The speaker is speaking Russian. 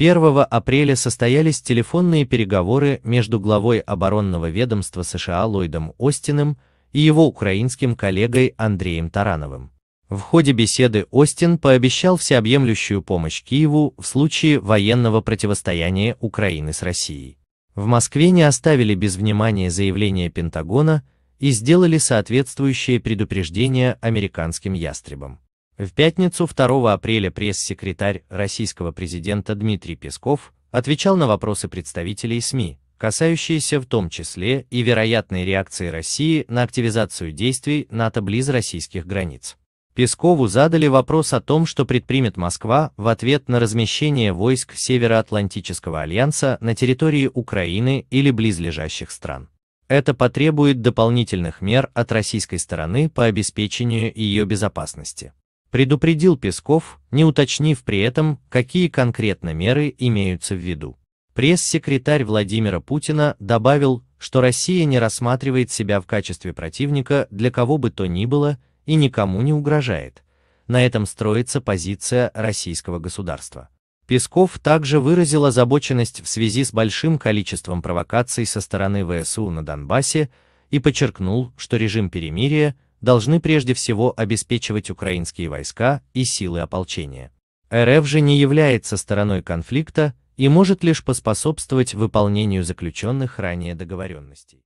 1 апреля состоялись телефонные переговоры между главой оборонного ведомства США Ллойдом Остином и его украинским коллегой Андреем Тарановым. В ходе беседы Остин пообещал всеобъемлющую помощь Киеву в случае военного противостояния Украины с Россией. В Москве не оставили без внимания заявление Пентагона и сделали соответствующее предупреждение американским ястребам. В пятницу 2 апреля пресс-секретарь российского президента Дмитрий Песков отвечал на вопросы представителей СМИ, касающиеся в том числе и вероятной реакции России на активизацию действий НАТО близ российских границ. Пескову задали вопрос о том, что предпримет Москва в ответ на размещение войск Североатлантического альянса на территории Украины или близлежащих стран. Это потребует дополнительных мер от российской стороны по обеспечению ее безопасности предупредил Песков, не уточнив при этом, какие конкретно меры имеются в виду. Пресс-секретарь Владимира Путина добавил, что Россия не рассматривает себя в качестве противника для кого бы то ни было и никому не угрожает. На этом строится позиция российского государства. Песков также выразил озабоченность в связи с большим количеством провокаций со стороны ВСУ на Донбассе и подчеркнул, что режим перемирия должны прежде всего обеспечивать украинские войска и силы ополчения. РФ же не является стороной конфликта и может лишь поспособствовать выполнению заключенных ранее договоренностей.